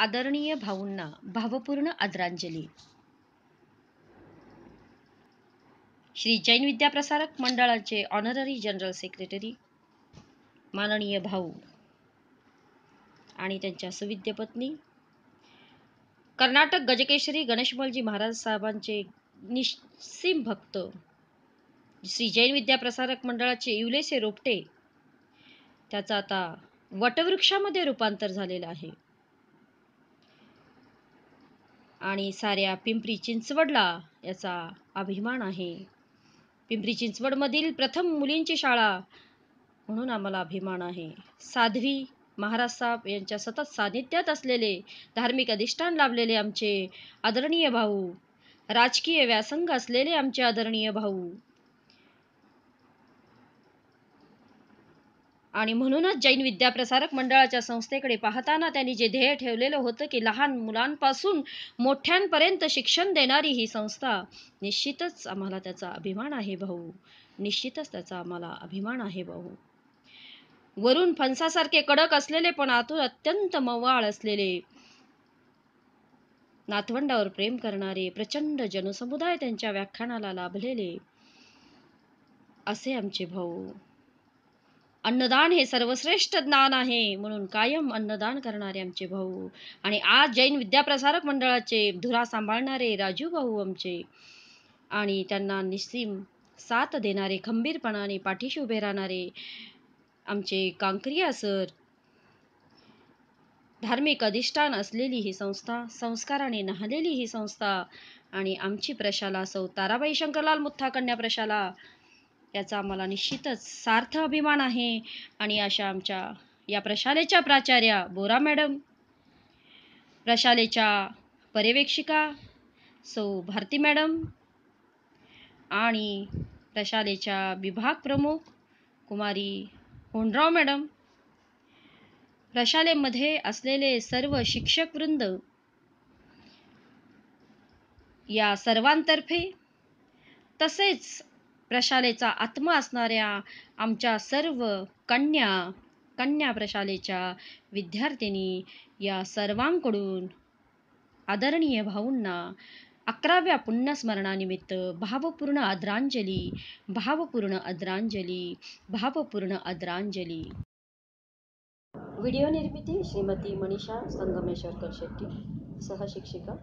आदरणीय भाऊंना भावपूर्ण आदरांजली श्री जैन विद्याप्रसारक मंडळाचे ऑनररी जनरल सेक्रेटरी माननीय भाऊ आणि त्यांच्या सुविद्य पत्नी कर्नाटक गजकेशरी गणेशमलजी महाराज साहेबांचे निस्सीम भक्त श्री जैन विद्याप्रसारक मंडळाचे इवलेसे रोपटे त्याचा आता वटवृक्षामध्ये रूपांतर झालेलं आहे आणि साऱ्या पिंपरी चिंचवडला याचा अभिमान आहे पिंपरी चिंचवडमधील प्रथम मुलींची शाळा म्हणून आम्हाला अभिमान आहे साध्वी महाराज साहेब यांच्या सतत सानिध्यात असलेले धार्मिक अधिष्ठान लाभलेले आमचे आदरणीय भाऊ राजकीय व्यासंग असलेले आमचे आदरणीय भाऊ आणि म्हणूनच जैन विद्याप्रसारक मंडळाच्या संस्थेकडे पाहताना त्यांनी जे ध्येय ठेवलेलं होतं की लहान मुलांपासून मोठ्यांपर्यंत शिक्षण देणारी ही संस्था निश्चितच आम्हाला त्याचा अभिमान आहे भाऊ निश्चितच त्याचा आम्हाला अभिमान आहे भाऊ वरून फणसासारखे कडक असलेले पण आतून अत्यंत मवाळ असलेले नातवंडावर प्रेम करणारे प्रचंड जनसमुदाय त्यांच्या व्याख्यानाला लाभलेले असे आमचे भाऊ अन्नदान हे सर्वश्रेष्ठ ज्ञान आहे म्हणून कायम अन्नदान करणारे आमचे भाऊ आणि आज जैन विद्याप्रसारक मंडळाचे धुरा सांभाळणारे राजू भाऊ आमचे आणि त्यांना निस्सीम साथ देणारे खंबीरपणाने पाठीशी उभे राहणारे आमचे कांक्रिया सर धार्मिक अधिष्ठान असलेली ही संस्था संस्काराने नहलेली ही संस्था आणि आमची प्रशाला सौ ताराबाई शंकरलाल मुथा कन्या प्रशाला याचा आम्हाला निश्चितच सार्थ अभिमान आहे आणि अशा आमच्या या प्रशालेच्या प्राचार्या बोरा मॅडम प्रशालेच्या पर्यवेक्षिका सौ भारती मॅडम आणि प्रशालेच्या विभाग प्रमुख कुमारी होंडराव मॅडम प्रशालेमध्ये असलेले सर्व शिक्षक शिक्षकवृंद या सर्वांतर्फे तसेच प्रशालेचा आत्मा असणाऱ्या आमच्या सर्व कन्या कन्या प्रशालेच्या विद्यार्थिनी या सर्वांकडून आदरणीय भाऊंना अकराव्या पुण्यस्मरणानिमित्त भावपूर्ण आदरांजली भावपूर्ण आदरांजली भावपूर्ण आदरांजली व्हिडिओ निर्मिती श्रीमती मनीषा संगमेश्वरकर शेट्टी सहशिक्षिका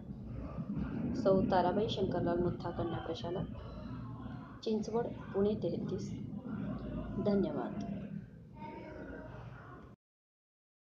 सौ ताराबाई शंकरलाल मुथा कन्या प्रशाला चिंचवड पुणे तेहतीस धन्यवाद